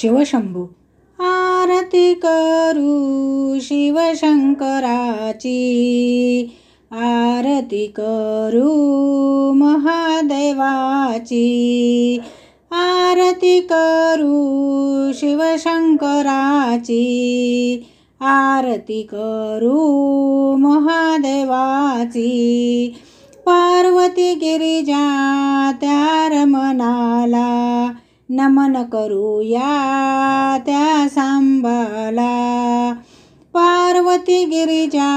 शिवशंभू आरती करू शिवशंकराची आरती करू महादेवाची आरती करू शिवशंकराची आरती करू महादेवाची पार्वती गिरिजा त्या रमनाला नमन करूया त्या सांबाला पार्वती गिरिजा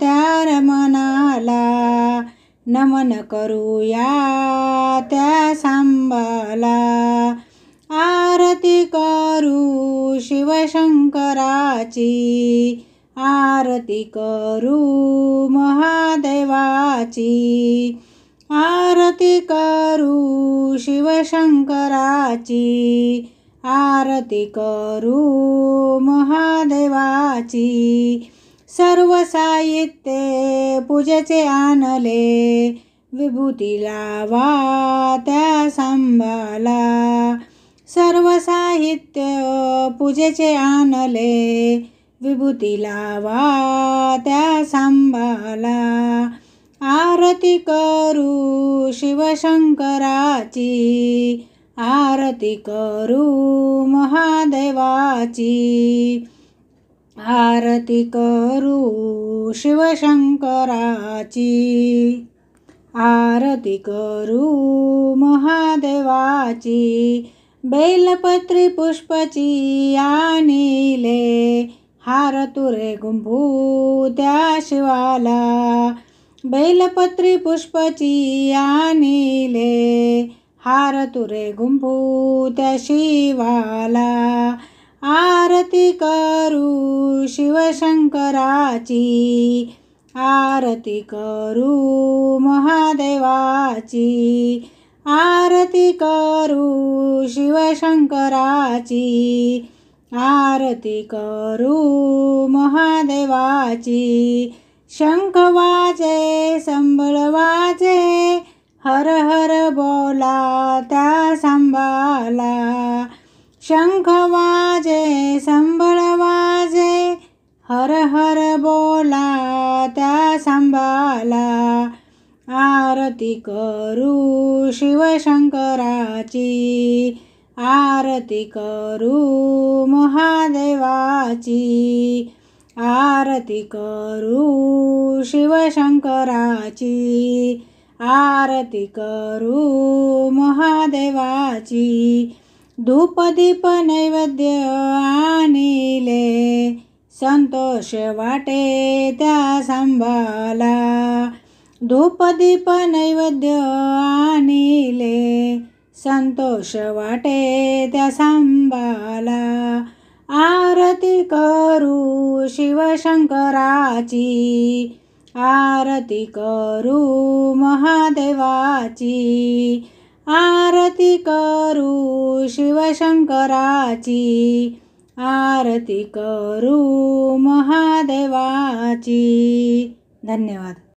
त्या रमनाला नमन करूया त्या सांबाला आरती करू शिवशंकराची आरती करू महादेवाची आरती करू शिवशंकराची आरती करू महादेवाची सर्व साहित्य पूजेचे आणले विभूती लावा त्या सांभाला सर्व साहित्य पूजेचे आणले विभूती लावा त्या सांभाला आरती करू शिवशंकराची आरती करू महादेवाची आरती करू शिवशंकराची आरती करू महादेवाची बेलपत्री पुष्पची आणिले हार तुरे गुंभू त्या शिवाला बैलपत्री पुष्पची आणिले हार तुरे गुंफू त्या शिवाला आरती करू शिवशंकराची आरती करू महादेवाची आरती करू शिवशंकराची आरती करू महादेवाची शंख वाजे संबळ वाजे हर हर बोला त्या सांबाला शंख वाजे संबळ वाजे हर हर बोला त्या सांबाला आरती करू शिवशंकराची आरती करू महादेवाची आरती करू शिवशंकराची आरती करू महादेवाची धूपदीप नैवेद्य आणिले संतोष वाटे त्या सांभाला धूपदीप नैवेद्य आणिले संतोष वाटे त्या सांभाला आरती करू शिवशंकराची आरती करू महादेवाची आरती करू शिवशंकराची आरती करू महादेवाची धन्यवाद